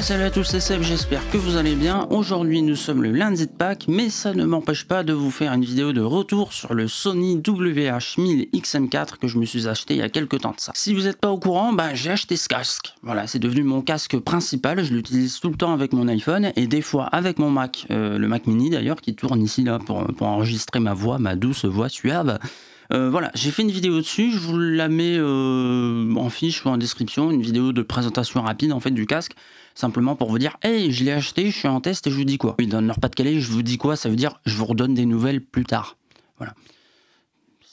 salut à tous, c'est Seb, j'espère que vous allez bien. Aujourd'hui nous sommes le lundi de Pâques, mais ça ne m'empêche pas de vous faire une vidéo de retour sur le Sony WH-1000XM4 que je me suis acheté il y a quelques temps de ça. Si vous n'êtes pas au courant, bah, j'ai acheté ce casque. Voilà, c'est devenu mon casque principal, je l'utilise tout le temps avec mon iPhone et des fois avec mon Mac, euh, le Mac mini d'ailleurs qui tourne ici là pour, pour enregistrer ma voix, ma douce voix suave. Euh, voilà, j'ai fait une vidéo dessus, je vous la mets euh, en fiche ou en description, une vidéo de présentation rapide en fait du casque, simplement pour vous dire Hey, je l'ai acheté, je suis en test et je vous dis quoi. Oui, dans pas de calais je vous dis quoi, ça veut dire je vous redonne des nouvelles plus tard. Voilà.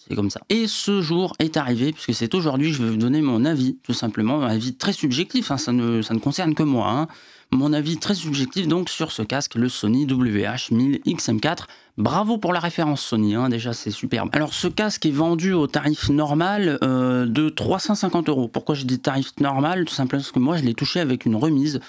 C'est comme ça. Et ce jour est arrivé, puisque c'est aujourd'hui, je vais vous donner mon avis, tout simplement, un avis très subjectif, hein, ça, ne, ça ne concerne que moi. Hein. Mon avis très subjectif donc sur ce casque, le Sony WH-1000XM4. Bravo pour la référence Sony, hein, déjà c'est superbe. Alors ce casque est vendu au tarif normal euh, de 350 euros. Pourquoi je dis tarif normal Tout simplement parce que moi je l'ai touché avec une remise.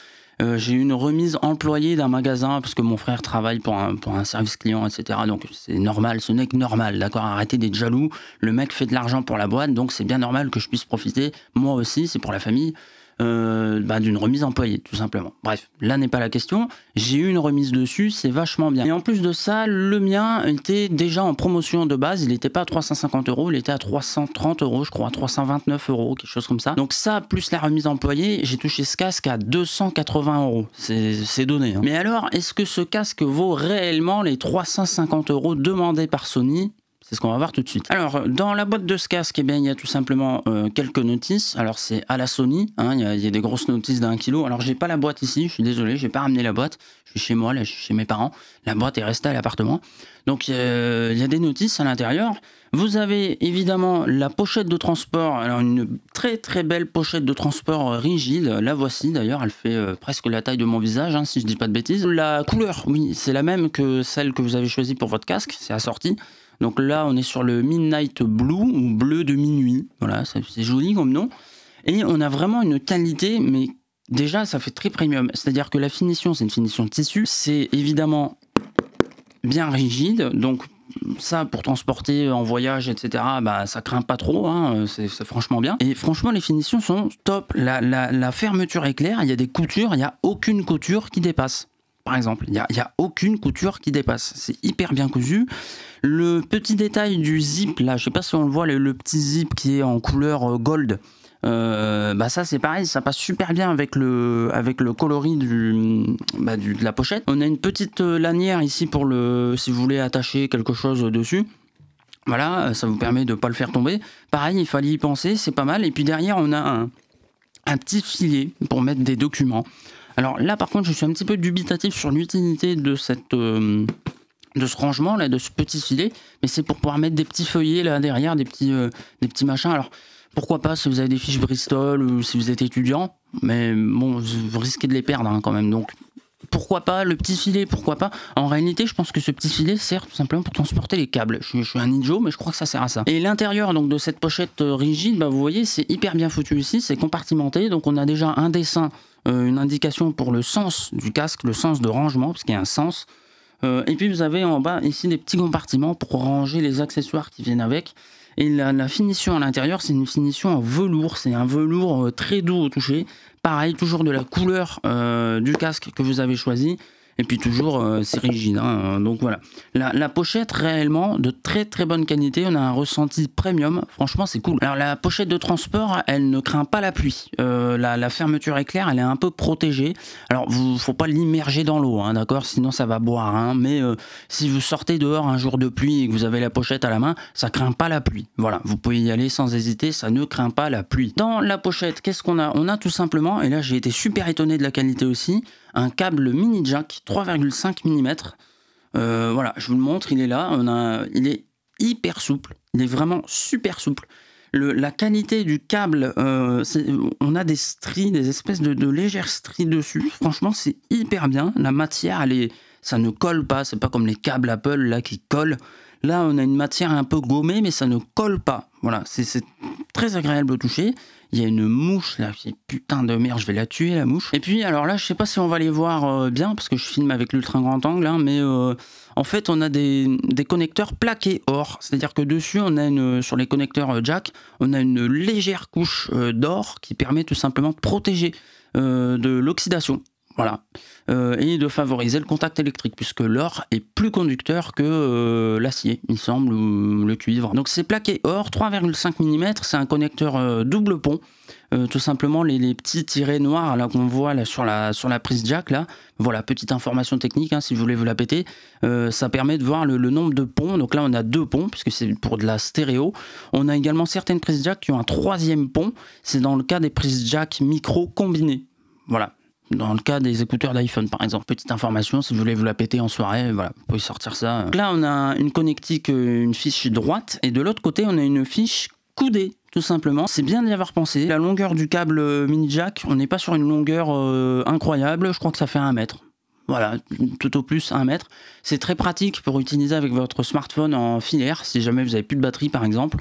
Euh, j'ai une remise employée d'un magasin parce que mon frère travaille pour un, pour un service client, etc. Donc c'est normal, ce n'est que normal, d'accord Arrêtez d'être jaloux. Le mec fait de l'argent pour la boîte, donc c'est bien normal que je puisse profiter. Moi aussi, c'est pour la famille. Euh, bah, d'une remise employée, tout simplement. Bref, là n'est pas la question. J'ai eu une remise dessus, c'est vachement bien. Et en plus de ça, le mien était déjà en promotion de base. Il n'était pas à 350 euros, il était à 330 euros, je crois, à 329 euros, quelque chose comme ça. Donc ça, plus la remise employée, j'ai touché ce casque à 280 euros. C'est donné. Hein. Mais alors, est-ce que ce casque vaut réellement les 350 euros demandés par Sony c'est ce qu'on va voir tout de suite. Alors, dans la boîte de ce casque, eh bien, il y a tout simplement euh, quelques notices. Alors, c'est à la Sony. Hein, il, y a, des grosses notices d'un kilo. Alors, j'ai pas la boîte ici. Je suis désolé, j'ai pas ramené la boîte. Je suis chez moi, là, je suis chez mes parents. La boîte est restée à l'appartement. Donc, il y a des notices à l'intérieur. Vous avez évidemment la pochette de transport, alors une très très belle pochette de transport euh, rigide, la voici d'ailleurs, elle fait euh, presque la taille de mon visage hein, si je ne dis pas de bêtises. La couleur, oui, c'est la même que celle que vous avez choisie pour votre casque, c'est assorti. Donc là on est sur le Midnight Blue ou bleu de minuit, voilà, c'est joli comme nom. Et on a vraiment une qualité, mais déjà ça fait très premium, c'est-à-dire que la finition c'est une finition de tissu, c'est évidemment bien rigide, donc ça pour transporter en voyage, etc. Bah, ça craint pas trop, hein, c'est franchement bien. Et franchement, les finitions sont top. La, fermeture est claire, il y a des coutures, il n'y a aucune couture qui dépasse par exemple. Il n'y a, a, aucune couture qui dépasse. C'est hyper bien cousu. Le petit détail du zip, là, je sais pas si on le voit, le petit zip qui est en couleur euh, gold. Euh, bah ça c'est pareil, ça passe super bien avec le, avec le coloris du, bah de la pochette. On a une petite euh, lanière ici pour le, si vous voulez attacher quelque chose dessus. Voilà, euh, ça vous permet de pas le faire tomber. Pareil, il fallait y penser, c'est pas mal. Et puis derrière, on a un, petit filet pour mettre des documents. Alors là, par contre, je suis un petit peu dubitatif sur l'utilité de cette... de ce rangement là, de ce petit filet, mais c'est pour pouvoir mettre des petits feuillets là derrière, des petits, des petits machins. Alors, pourquoi pas si vous avez des fiches Bristol ou si vous êtes étudiant, mais bon, vous risquez de les perdre hein, quand même. Donc pourquoi pas le petit filet, pourquoi pas En réalité, je pense que ce petit filet sert tout simplement pour transporter les câbles. Je, suis un ninja, mais je crois que ça sert à ça. Et l'intérieur donc de cette pochette euh, rigide, bah, vous voyez, c'est hyper bien foutu ici, c'est compartimenté, donc on a déjà un dessin, euh, une indication pour le sens du casque, le sens de rangement, parce qu'il y a un sens. Euh, et puis vous avez en bas ici des petits compartiments pour ranger les accessoires qui viennent avec. Et la, finition à l'intérieur, c'est une finition en velours. C'est un velours euh, très doux au toucher. Pareil, toujours de la couleur euh, du casque que vous avez choisi. Et puis toujours, euh, c'est rigide. Hein. donc voilà. La, pochette, réellement, de très très bonne qualité. On a un ressenti premium. Franchement, c'est cool. Alors la pochette de transport, elle ne craint pas la pluie. Euh, la, fermeture éclair, elle est un peu protégée. Alors, il ne faut pas l'immerger dans l'eau, hein, d'accord Sinon, ça va boire. Hein. mais euh, si vous sortez dehors un jour de pluie et que vous avez la pochette à la main, ça craint pas la pluie. Voilà, vous pouvez y aller sans hésiter. Ça ne craint pas la pluie. Dans la pochette, qu'est-ce qu'on a On a tout simplement, et là j'ai été super étonné de la qualité aussi, un câble mini jack 3,5 mm. voilà, je vous le montre, il est là, il est hyper souple, il est vraiment super souple. la qualité du câble, euh, on a des stries, des espèces de, légères stries dessus. Franchement, c'est hyper bien. La matière, ça ne colle pas. C'est pas comme les câbles Apple là qui collent. Là, on a une matière un peu gommée, mais ça ne colle pas. Voilà, c'est très agréable au toucher. Il y a une mouche là, putain de merde, je vais la tuer la mouche. Et puis alors là, je sais pas si on va les voir euh, bien parce que je filme avec l'ultra grand angle, hein, mais euh, en fait on a des, connecteurs plaqués or, c'est-à-dire que dessus on a une euh, sur les connecteurs jack, on a une légère couche d'or qui permet tout simplement de protéger de l'oxydation. Voilà. Euh, et de favoriser le contact électrique, puisque l'or est plus conducteur que euh, l'acier, il semble, ou le cuivre. Donc c'est plaqué or, 3,5 mm, c'est un connecteur euh, double pont. tout simplement les, petits tirets noirs là qu'on voit sur, la, sur la prise jack là voilà petite information technique hein, si vous voulez vous la péter ça permet de voir le, le, nombre de ponts donc là on a deux ponts puisque c'est pour de la stéréo on a également certaines prises jack qui ont un troisième pont c'est dans le cas des prises jack micro combinées voilà dans le cas des écouteurs d'iPhone, par exemple, petite information, si vous voulez vous la péter en soirée, voilà, vous pouvez sortir ça. là, on a une connectique, euh, une fiche droite, et de l'autre côté, on a une fiche coudée tout simplement. C'est bien d'y avoir pensé. La longueur du câble euh, mini jack, on n'est pas sur une longueur euh, incroyable, je crois que ça fait un mètre. Voilà, tout au plus un mètre. C'est très pratique pour utiliser avec votre smartphone en filaire, si jamais vous n'avez plus de batterie par exemple.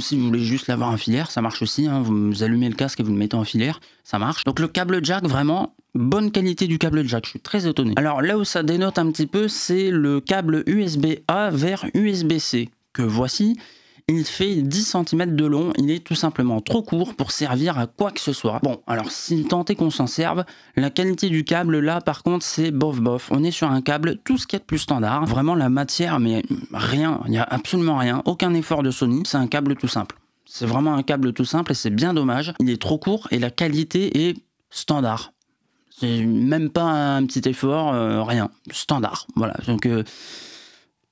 Si vous voulez juste l'avoir en filaire, ça marche aussi. Hein. Vous allumez le casque et vous le mettez en filaire, ça marche. Donc le câble jack, vraiment, bonne qualité du câble jack, je suis très étonné. Alors là où ça dénote un petit peu, c'est le câble USB-A vers USB-C, que voici il fait 10 cm de long, il est tout simplement trop court pour servir à quoi que ce soit. Bon, alors si tant qu'on s'en serve, la qualité du câble là par contre c'est bof bof, on est sur un câble tout ce qui est plus standard, vraiment la matière mais rien, il n'y a absolument rien, aucun effort de Sony, c'est un câble tout simple. C'est vraiment un câble tout simple et c'est bien dommage, il est trop court et la qualité est standard. C'est même pas un petit effort, euh, rien, standard, voilà, donc... Euh,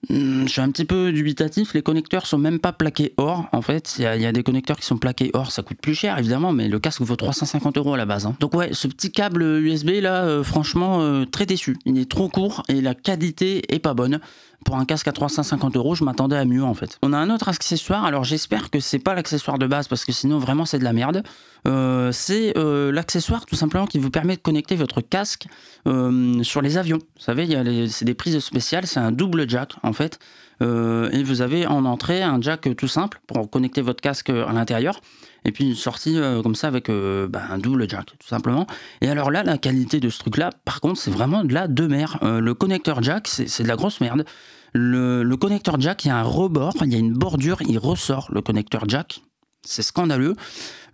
Hmm, je suis un petit peu dubitatif. Les connecteurs sont même pas plaqués or. En fait, il y, a des connecteurs qui sont plaqués or, ça coûte plus cher évidemment, mais le casque vaut 350 euros à la base. Hein. Donc ouais, ce petit câble USB là, euh, franchement, euh, très déçu. Il est trop court et la qualité est pas bonne pour un casque à 350 euros, je m'attendais à mieux en fait. On a un autre accessoire, alors j'espère que c'est pas l'accessoire de base parce que sinon vraiment c'est de la merde. Euh, c'est euh, l'accessoire tout simplement qui vous permet de connecter votre casque euh, sur les avions. Vous savez, c'est des prises spéciales, c'est un double jack en fait. et vous avez en entrée un jack tout simple pour connecter votre casque à l'intérieur et puis une sortie euh, comme ça avec euh, bah, un double jack, tout simplement. Et alors là, la qualité de ce truc-là, par contre, c'est vraiment de la de mer. Euh, le connecteur jack, c'est de la grosse merde. Le, le, connecteur jack, il y a un rebord, il y a une bordure, il ressort le connecteur jack. C'est scandaleux.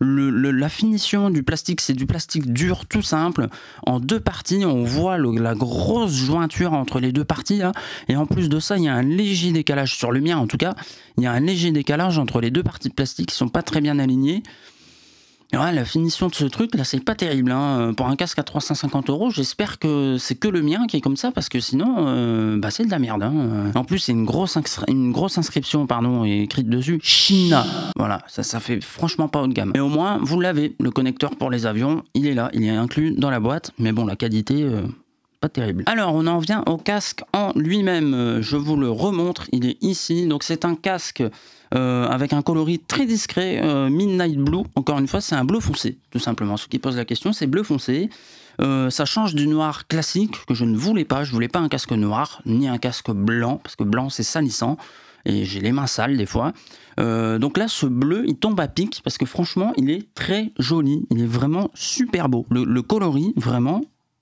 la finition du plastique, c'est du plastique dur, tout simple, en deux parties. On voit la grosse jointure entre les deux parties. Hein. Et en plus de ça, il y a un léger décalage, sur le mien en tout cas, il y a un léger décalage entre les deux parties de plastique qui sont pas très bien alignées. Ouais, la finition de ce truc, là, c'est pas terrible. Hein. Euh, pour un casque à 350 euros, j'espère que c'est que le mien qui est comme ça, parce que sinon, euh, bah, c'est de la merde. Hein. Euh, en plus, c'est une grosse, une grosse inscription, pardon, écrite dessus. China. Voilà, ça, ça fait franchement pas haut de gamme. Mais au moins, vous l'avez, le connecteur pour les avions, il est là, il est inclus dans la boîte. Mais bon, la qualité, terrible. Alors, on en vient au casque en lui-même. Euh, je vous le remontre, il est ici. Donc, c'est un casque euh, avec un coloris très discret, euh, Midnight Blue. Encore une fois, c'est un bleu foncé, tout simplement. ce qui pose la question, c'est bleu foncé. ça change du noir classique, que je ne voulais pas. Je voulais pas un casque noir, ni un casque blanc, parce que blanc, c'est salissant. Et j'ai les mains sales des fois. donc là, ce bleu, il tombe à pic parce que franchement, il est très joli. Il est vraiment super beau. le coloris, vraiment,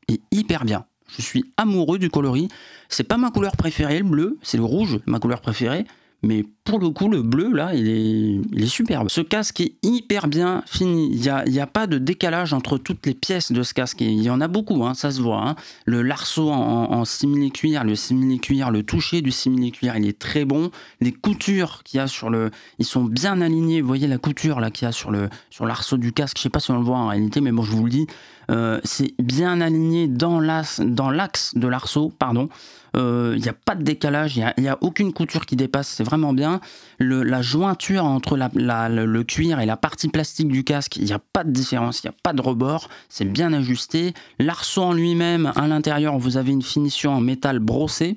est hyper bien. Je suis amoureux du coloris. C'est pas ma couleur préférée, le bleu, c'est le rouge, ma couleur préférée, mais pour le coup, le bleu, là, il est, est superbe. Ce casque est hyper bien fini. Il n'y a, y a, pas de décalage entre toutes les pièces de ce casque. Il y en a beaucoup, hein, ça se voit. Hein. Le larceau en, en simili-cuir, le simili-cuir, le toucher du simili-cuir, il est très bon. Les coutures qu'il y a sur le... Ils sont bien alignés. Vous voyez la couture là qu'il y a sur le sur l'arceau du casque. Je sais pas si on le voit en réalité, mais bon, je vous le dis. Euh, c'est bien aligné dans l'axe de l'arceau, pardon. Euh, il y n'y a pas de décalage, il n'y a, aucune couture qui dépasse, c'est vraiment bien la jointure entre le, cuir et la partie plastique du casque. Il n'y a pas de différence, il n'y a pas de rebord, c'est bien ajusté. L'arceau en lui-même, à l'intérieur, vous avez une finition en métal brossé.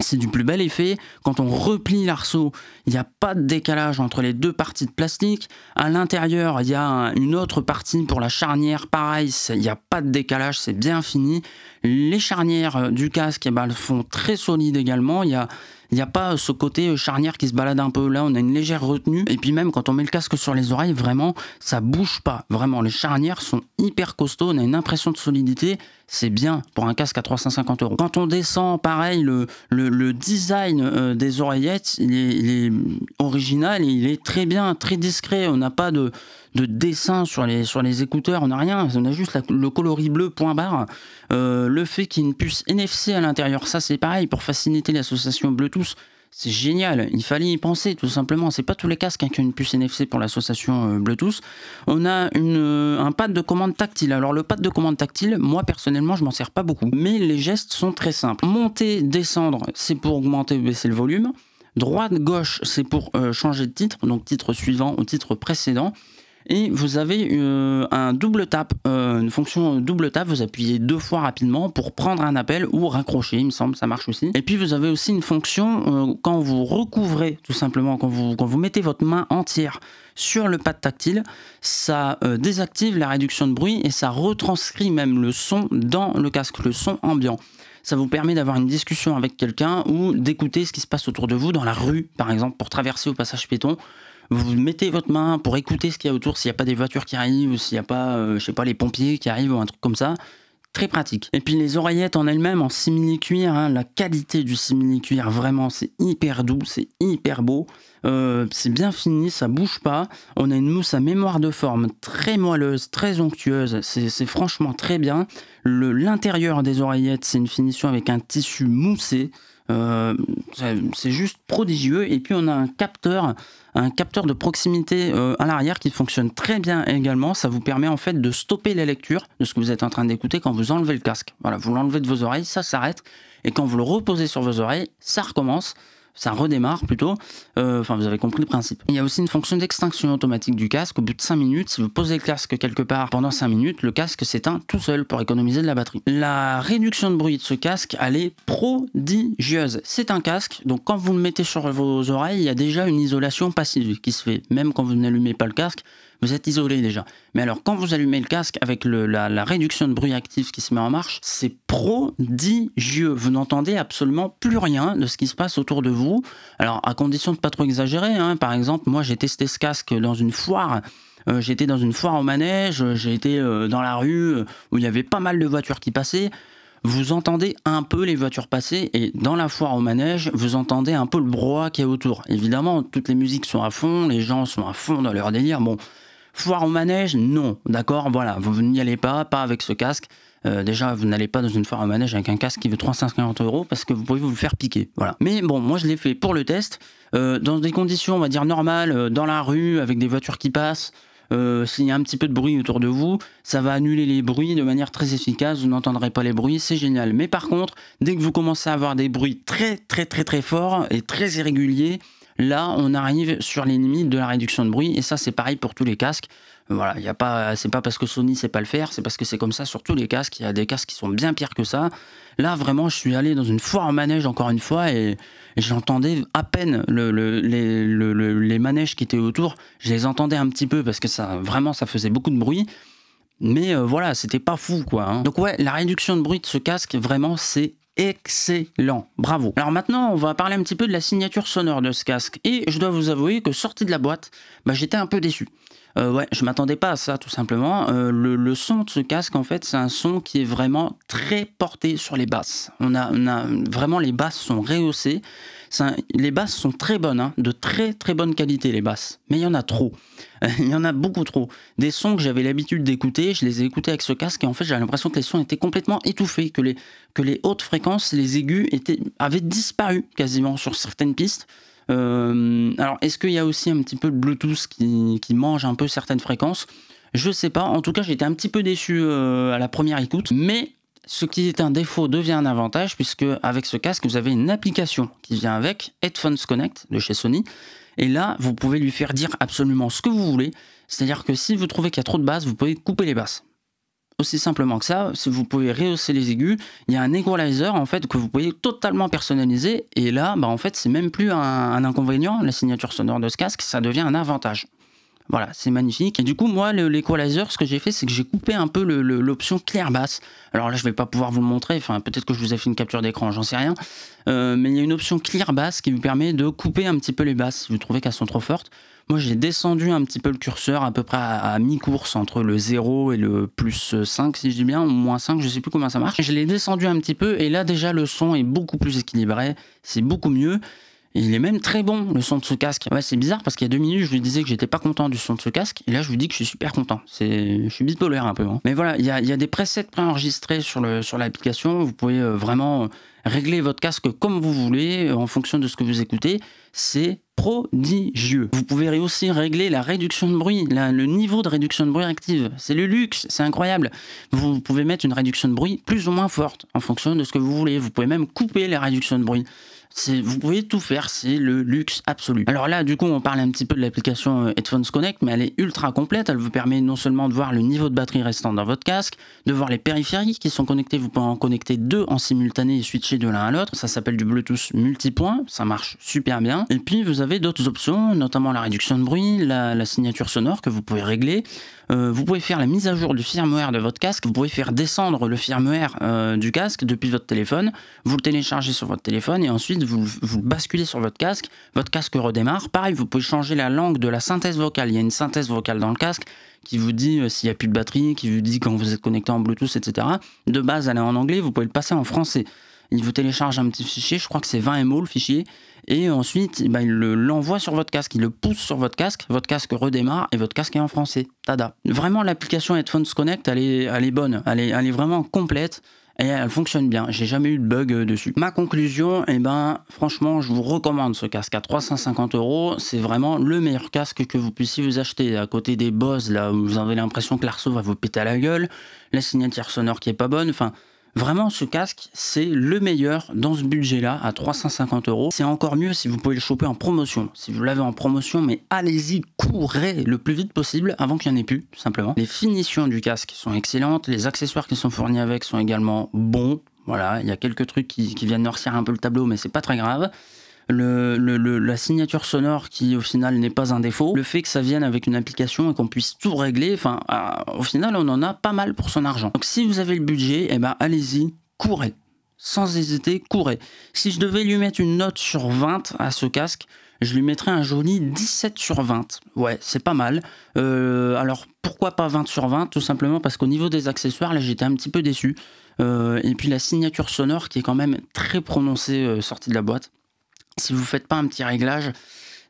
C'est du plus bel effet. Quand on replie l'arceau, il n'y a pas de décalage entre les deux parties de plastique. À l'intérieur, il y a une autre partie pour la charnière. Pareil, il n'y a pas de décalage, c'est bien fini. Les charnières euh, du casque eh ben, elles font très solides également. Il y a il n'y a pas euh, ce côté euh, charnière qui se balade un peu. Là, on a une légère retenue. Et puis même quand on met le casque sur les oreilles, vraiment, ça bouge pas. Vraiment, les charnières sont hyper costauds. On a une impression de solidité. C'est bien pour un casque à 350 euros. Quand on descend, pareil, le, le, design euh, des oreillettes, il est, original et il est très bien, très discret. On n'a pas de de dessin sur les, sur les écouteurs, on n'a rien, on a juste le coloris bleu point barre. Euh, le fait qu'il y ait une puce NFC à l'intérieur, ça c'est pareil, pour faciliter l'association Bluetooth, c'est génial, il fallait y penser tout simplement. C'est pas tous les casques hein, qui ont une puce NFC pour l'association euh, Bluetooth. On a euh, un pad de commande tactile. Alors le pad de commande tactile, moi personnellement, je m'en sers pas beaucoup, mais les gestes sont très simples. Monter, descendre, c'est pour augmenter ou baisser le volume. Droite, gauche, c'est pour changer de titre, donc titre suivant ou titre précédent et vous avez euh, un double tap, euh, une fonction double tap, vous appuyez deux fois rapidement pour prendre un appel ou raccrocher, il me semble, ça marche aussi. Et puis vous avez aussi une fonction euh, quand vous recouvrez, tout simplement, quand vous, quand vous mettez votre main entière sur le pad tactile, ça désactive la réduction de bruit et ça retranscrit même le son dans le casque, le son ambiant ça vous permet d'avoir une discussion avec quelqu'un ou d'écouter ce qui se passe autour de vous dans la rue, par exemple, pour traverser au passage piéton vous mettez votre main pour écouter ce qu'il y a autour, s'il n'y a pas des voitures qui arrivent, ou s'il n'y a pas, je euh, je sais pas, les pompiers qui arrivent, ou un truc comme ça. Très pratique. Et puis les oreillettes en elles-mêmes, en simili-cuir, hein, la qualité du simili-cuir, vraiment, c'est hyper doux, c'est hyper beau. Euh, c'est bien fini, ça bouge pas. On a une mousse à mémoire de forme très moelleuse, très onctueuse. C'est franchement très bien. L'intérieur des oreillettes, c'est une finition avec un tissu moussé. Euh, c'est juste prodigieux. Et puis on a un capteur, un capteur de proximité euh, à l'arrière qui fonctionne très bien également. Ça vous permet en fait de stopper la lecture de ce que vous êtes en train d'écouter quand vous enlevez le casque. Voilà, vous l'enlevez de vos oreilles, ça s'arrête. Et quand vous le reposez sur vos oreilles, ça recommence ça redémarre plutôt. Euh, enfin, vous avez compris le principe. il y a aussi une fonction d'extinction automatique du casque. Au bout de 5 minutes, si vous posez le casque quelque part pendant 5 minutes, le casque s'éteint tout seul pour économiser de la batterie. La réduction de bruit de ce casque, elle est prodigieuse. C'est un casque, donc quand vous le mettez sur vos oreilles, il y a déjà une isolation passive qui se fait. Même quand vous n'allumez pas le casque, vous êtes isolé déjà. Mais alors, quand vous allumez le casque avec la, réduction de bruit actif qui se met en marche, c'est prodigieux. Vous n'entendez absolument plus rien de ce qui se passe autour de vous. Alors, à condition de ne pas trop exagérer, hein. par exemple, moi j'ai testé ce casque dans une foire. Euh, j'étais dans une foire au manège, j'ai été euh, dans la rue euh, où il y avait pas mal de voitures qui passaient. Vous entendez un peu les voitures passer et dans la foire au manège, vous entendez un peu le brouhaha qui est autour. Évidemment, toutes les musiques sont à fond, les gens sont à fond dans leur délire. Bon, Foire au manège, non, d'accord, voilà, vous n'y allez pas, pas avec ce casque. Euh, déjà, vous n'allez pas dans une foire au manège avec un casque qui veut 350 euros parce que vous pouvez vous le faire piquer. Voilà. Mais bon, moi je l'ai fait pour le test, euh, dans des conditions, on va dire, normales, euh, dans la rue, avec des voitures qui passent. s'il y a un petit peu de bruit autour de vous, ça va annuler les bruits de manière très efficace, vous n'entendrez pas les bruits, c'est génial. Mais par contre, dès que vous commencez à avoir des bruits très très très très forts et très irréguliers, Là, on arrive sur les limites de la réduction de bruit, et ça, c'est pareil pour tous les casques. Voilà, il a pas, c'est pas parce que Sony sait pas le faire, c'est parce que c'est comme ça sur tous les casques. Il y a des casques qui sont bien pires que ça. Là, vraiment, je suis allé dans une foire en manège encore une fois et, j'entendais à peine les, manèges qui étaient autour. Je les entendais un petit peu parce que ça, vraiment, ça faisait beaucoup de bruit. Mais euh, voilà, c'était pas fou quoi. Hein. Donc ouais, la réduction de bruit de ce casque, vraiment, c'est excellent. Bravo. Alors maintenant, on va parler un petit peu de la signature sonore de ce casque. Et je dois vous avouer que sorti de la boîte, bah, j'étais un peu déçu. Euh, ouais, je m'attendais pas à ça tout simplement. Euh, le, son de ce casque, en fait, c'est un son qui est vraiment très porté sur les basses. On a, on a vraiment les basses sont rehaussées les basses sont très bonnes, hein, de très très bonne qualité les basses, mais il y en a trop, il y en a beaucoup trop. Des sons que j'avais l'habitude d'écouter, je les ai écoutés avec ce casque et en fait j'ai l'impression que les sons étaient complètement étouffés, que les, que les hautes fréquences, les aigus étaient, avaient disparu quasiment sur certaines pistes. Euh, alors est-ce qu'il y a aussi un petit peu de Bluetooth qui, mange un peu certaines fréquences je sais pas, en tout cas j'étais un petit peu déçu euh, à la première écoute, mais ce qui est un défaut devient un avantage puisque avec ce casque, vous avez une application qui vient avec Headphones Connect de chez Sony. Et là, vous pouvez lui faire dire absolument ce que vous voulez. C'est-à-dire que si vous trouvez qu'il y a trop de basses, vous pouvez couper les basses. Aussi simplement que ça, si vous pouvez rehausser les aigus, il y a un equalizer en fait que vous pouvez totalement personnaliser. Et là, bah, en fait, c'est même plus un inconvénient, la signature sonore de ce casque, ça devient un avantage. Voilà, c'est magnifique. Et du coup, moi, le, ce que j'ai fait, c'est que j'ai coupé un peu l'option clair basse. Alors là, je vais pas pouvoir vous le montrer. Enfin, peut-être que je vous ai fait une capture d'écran, j'en sais rien. Euh, mais il y a une option clear basse qui vous permet de couper un petit peu les basses si vous trouvez qu'elles sont trop fortes. Moi, j'ai descendu un petit peu le curseur à peu près à, mi-course entre le 0 et le plus 5, si je dis bien, ou moins 5, je sais plus comment ça marche. Je l'ai descendu un petit peu et là, déjà, le son est beaucoup plus équilibré. C'est beaucoup mieux. Il est même très bon, le son de ce casque. Ouais, c'est bizarre parce qu'il y a deux minutes, je lui disais que j'étais pas content du son de ce casque. Et là, je vous dis que je suis super content. C'est, je suis bipolaire un peu. Hein. Mais voilà, il y a, des presets préenregistrés sur, le, sur l'application. Vous pouvez euh, vraiment euh, régler votre casque comme vous voulez euh, en fonction de ce que vous écoutez. C'est prodigieux. Vous pouvez aussi régler la réduction de bruit, le niveau de réduction de bruit active. C'est le luxe, c'est incroyable. Vous pouvez mettre une réduction de bruit plus ou moins forte en fonction de ce que vous voulez. Vous pouvez même couper la réduction de bruit vous pouvez tout faire, c'est le luxe absolu. Alors là, du coup, on parle un petit peu de l'application euh, Headphones Connect, mais elle est ultra complète. Elle vous permet non seulement de voir le niveau de batterie restant dans votre casque, de voir les périphériques qui sont connectés. Vous pouvez en connecter deux en simultané et switcher de l'un à l'autre. Ça s'appelle du Bluetooth multipoint. Ça marche super bien. Et puis, vous avez d'autres options, notamment la réduction de bruit, la signature sonore que vous pouvez régler. Euh, vous pouvez faire la mise à jour du firmware de votre casque, vous pouvez faire descendre le firmware euh, du casque depuis votre téléphone, vous le téléchargez sur votre téléphone et ensuite vous, basculez sur votre casque, votre casque redémarre. Pareil, vous pouvez changer la langue de la synthèse vocale, il y a une synthèse vocale dans le casque qui vous dit euh, s'il n'y a plus de batterie, qui vous dit quand vous êtes connecté en Bluetooth, etc. De base, elle est en anglais, vous pouvez le passer en français il vous télécharge un petit fichier, je crois que c'est 20 MO le fichier, et ensuite eh ben, il l'envoie sur votre casque, il le pousse sur votre casque, votre casque redémarre et votre casque est en français. Tada. Vraiment l'application Headphones Connect, elle est, elle est bonne, elle est, vraiment complète et elle fonctionne bien. J'ai jamais eu de bug euh, dessus. Ma conclusion, eh ben, franchement, je vous recommande ce casque à 350 euros. C'est vraiment le meilleur casque que vous puissiez vous acheter. À côté des Bose, là, où vous avez l'impression que l'arceau va vous péter à la gueule, la signature sonore qui est pas bonne. Enfin, Vraiment, ce casque, c'est le meilleur dans ce budget-là, à 350 euros. C'est encore mieux si vous pouvez le choper en promotion. Si vous l'avez en promotion, mais allez-y, courez le plus vite possible avant qu'il n'y en ait plus, simplement. Les finitions du casque sont excellentes, les accessoires qui sont fournis avec sont également bons. Voilà, il y a quelques trucs qui, viennent noircir un peu le tableau, mais c'est pas très grave la signature sonore qui au final n'est pas un défaut, le fait que ça vienne avec une application et qu'on puisse tout régler, enfin au final on en a pas mal pour son argent. Donc si vous avez le budget, eh ben allez-y, courez. Sans hésiter, courez. Si je devais lui mettre une note sur 20 à ce casque, je lui mettrais un joli 17 sur 20. Ouais, c'est pas mal. Euh, alors pourquoi pas 20 sur 20 Tout simplement parce qu'au niveau des accessoires, là j'étais un petit peu déçu. Euh, et puis la signature sonore qui est quand même très prononcée euh, sortie de la boîte. Si vous faites pas un petit réglage,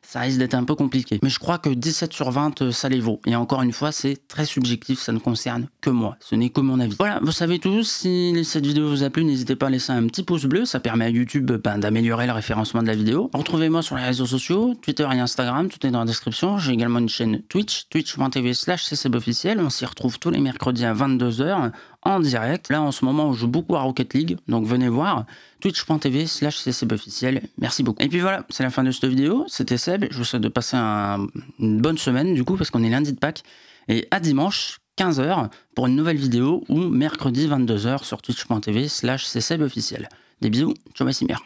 ça risque d'être un peu compliqué. Mais je crois que 17 sur 20, euh, ça les vaut. Et encore une fois, c'est très subjectif, ça ne concerne que moi. Ce n'est que mon avis. Voilà, vous savez tous, si cette vidéo vous a plu, n'hésitez pas à laisser un petit pouce bleu, ça permet à YouTube euh, ben, d'améliorer le référencement de la vidéo. Retrouvez-moi sur les réseaux sociaux, Twitter et Instagram, tout est dans la description. J'ai également une chaîne Twitch, twitch.tv slash ccbofficiel. On s'y retrouve tous les mercredis à 22h en direct. Là, en ce moment, on joue beaucoup à Rocket League, donc venez voir twitch.tv slash cseb officiel. Merci beaucoup. Et puis voilà, c'est la fin de cette vidéo. C'était Seb. Je vous souhaite de passer une bonne semaine, du coup, parce qu'on est lundi de Pâques. Et à dimanche, 15h, pour une nouvelle vidéo, ou mercredi, 22h, sur twitch.tv slash cseb officiel. Des bisous, ciao, Massimir.